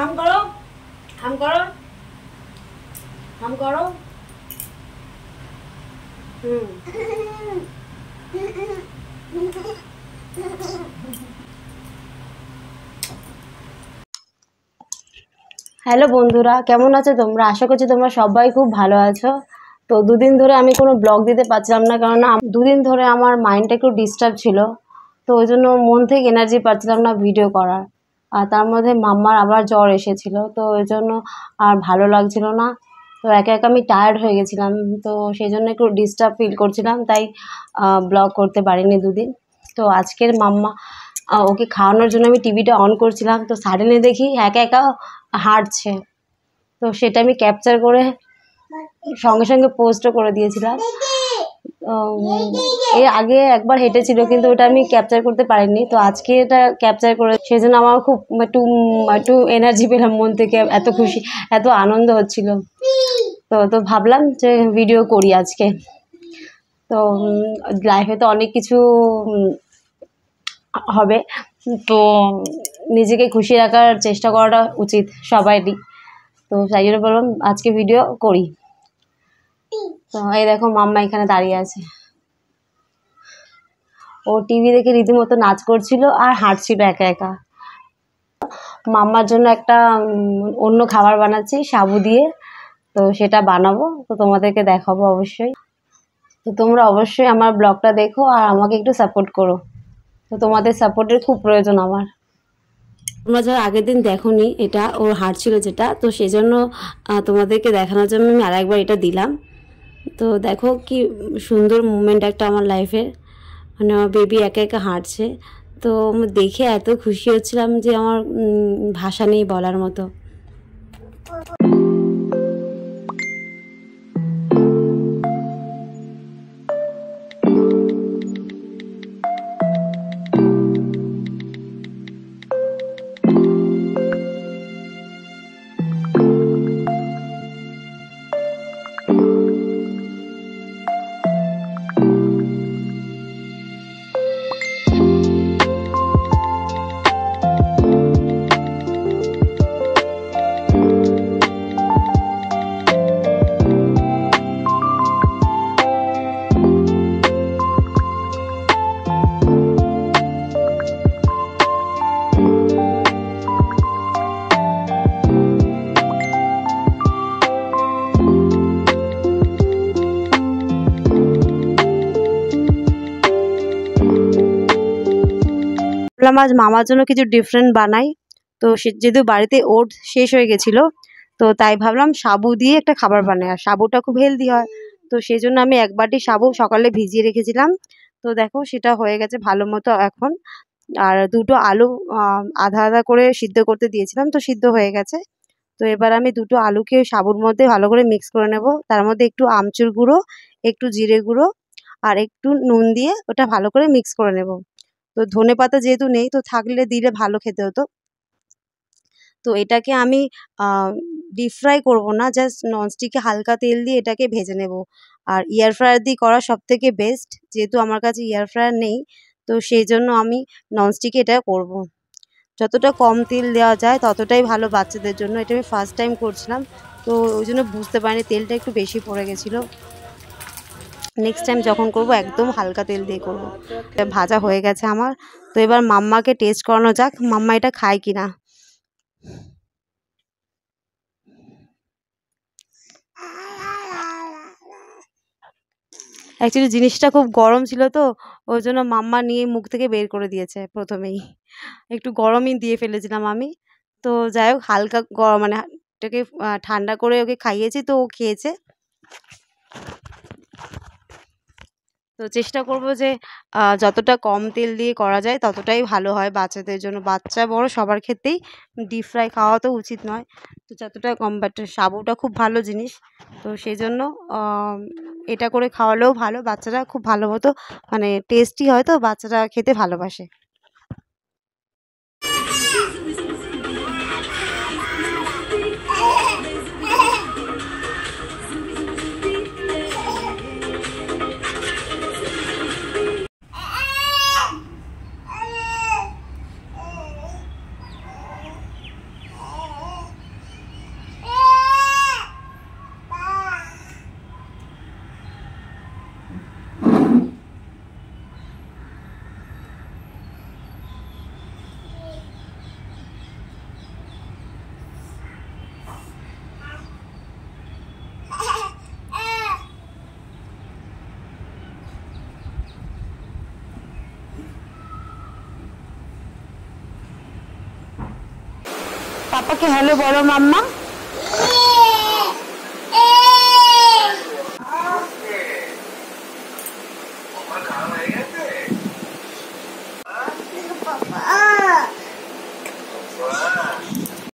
হাম করো হাম করো হাম করো হ্যালো বন্ধুরা কেমন আছো তোমরা আশা করছি তোমরা সবাই খুব ভালো আছো তো দুদিন ধরে আমি কোনো ব্লগ দিতে পারছিলাম না কারণ দুদিন ধরে আমার মাইন্ডটা একটু ডিস্টার্ব ছিল তো ওই জন্য মন থেকে এনার্জি পাচ্ছিলাম না ভিডিও করার আর তার মধ্যে মাম্মার আবার জ্বর এসেছিল তো ওই জন্য আর ভালো লাগছিল না তো একা একা আমি টায়ার্ড হয়ে গেছিলাম তো সেই জন্য একটু ডিস্টার্ব ফিল করছিলাম তাই ব্লগ করতে পারিনি দুদিন তো আজকের মাম্মা ওকে খাওয়ানোর জন্য আমি টিভিটা অন করছিলাম তো সাডেনে দেখি একা একা হাঁটছে তো সেটা আমি ক্যাপচার করে সঙ্গে সঙ্গে পোস্টও করে দিয়েছিলাম এর আগে একবার হেঁটেছিল কিন্তু ওটা আমি ক্যাপচার করতে পারিনি তো আজকে এটা ক্যাপচার করে সেই জন্য আমার খুব একটু একটু এনার্জি পেলাম মন থেকে এত খুশি এত আনন্দ হচ্ছিল তো তো ভাবলাম যে ভিডিও করি আজকে তো লাইফে তো অনেক কিছু হবে তো নিজেকে খুশি রাখার চেষ্টা করাটা উচিত সবারই তো সেই জন্য বললাম আজকে ভিডিও করি তো এই দেখো মাম্মা এখানে দাঁড়িয়ে আছে ও টিভি দেখে রীতিমতো নাচ করছিল আর হাঁটছিল একা একা মাম্মার জন্য একটা অন্য খাবার বানাচ্ছি সাবু দিয়ে তো সেটা বানাবো তো তোমাদেরকে দেখাবো অবশ্যই তো তোমরা অবশ্যই আমার ব্লগটা দেখো আর আমাকে একটু সাপোর্ট করো তো তোমাদের সাপোর্টের খুব প্রয়োজন আমার তোমরা যারা আগের দিন দেখোনি এটা ওর হাঁটছিল যেটা তো সেজন্য তোমাদেরকে দেখানোর জন্য আমি আরেকবার এটা দিলাম তো দেখো কি সুন্দর মুমেন্ট একটা আমার লাইফের মানে আমার বেবি একা একা হাঁটছে তো দেখে এত খুশি হচ্ছিলাম যে আমার ভাষা নেই বলার মতো ভাবলাম আজ মামার জন্য কিছু ডিফারেন্ট বানাই তো সে যেহেতু বাড়িতে ওট শেষ হয়ে গেছিল তো তাই ভাবলাম সাবু দিয়ে একটা খাবার বানাই আর সাবুটা খুব হেলদি হয় তো সেই জন্য আমি এক বাটি সাবু সকালে ভিজিয়ে রেখেছিলাম তো দেখো সেটা হয়ে গেছে ভালো মতো এখন আর দুটো আলু আধা আধা করে সিদ্ধ করতে দিয়েছিলাম তো সিদ্ধ হয়ে গেছে তো এবার আমি দুটো আলুকে সাবুর মধ্যে ভালো করে মিক্স করে নেব তার মধ্যে একটু আমচুর গুঁড়ো একটু জিরে গুঁড়ো আর একটু নুন দিয়ে ওটা ভালো করে মিক্স করে নেব তো ধনে পাতা যেহেতু নেই তো থাকলে দিলে ভালো খেতে হতো তো এটাকে আমি ডিপ ফ্রাই করবো না জাস্ট ননস্টিকে হালকা তেল দিয়ে এটাকে ভেজে নেব আর এয়ার ফ্রায়ার দিয়ে করা সব থেকে বেস্ট যেহেতু আমার কাছে এয়ার ফ্রায়ার নেই তো সেই জন্য আমি ননস্টিকে এটা করব। যতটা কম তেল দেওয়া যায় ততটাই ভালো বাচ্চাদের জন্য এটা আমি ফার্স্ট টাইম করছিলাম তো ওই জন্য বুঝতে পারিনি তেলটা একটু বেশি পড়ে গেছিলো নেক্সট টাইম যখন করব একদম হালকা তেল দিয়ে করবো ভাজা হয়ে গেছে আমার তো এবার মাম্মাকে টেস্ট করানো যাক মাম্মা এটা খায় কি না অ্যাকচুয়ালি জিনিসটা খুব গরম ছিল তো ওই জন্য মাম্মা নিয়ে মুখ থেকে বের করে দিয়েছে প্রথমেই একটু গরমই দিয়ে ফেলেছিলাম আমি তো যাই হোক হালকা গরম মানে এটাকে ঠান্ডা করে ওকে খাইয়েছি তো ও খেয়েছে তো চেষ্টা করব যে যতটা কম তেল দিয়ে করা যায় ততটাই ভালো হয় বাচ্চাদের জন্য বাচ্চা বড় সবার ক্ষেত্রেই ডিপ ফ্রাই খাওয়া তো উচিত নয় তো যতটা কম বাট সাবুটা খুব ভালো জিনিস তো সেই জন্য এটা করে খাওয়ালেও ভালো বাচ্চারা খুব ভালো মতো মানে টেস্টি হয় তো বাচ্চারা খেতে ভালোবাসে পাপাকে হ্যালো বলো মাম্মা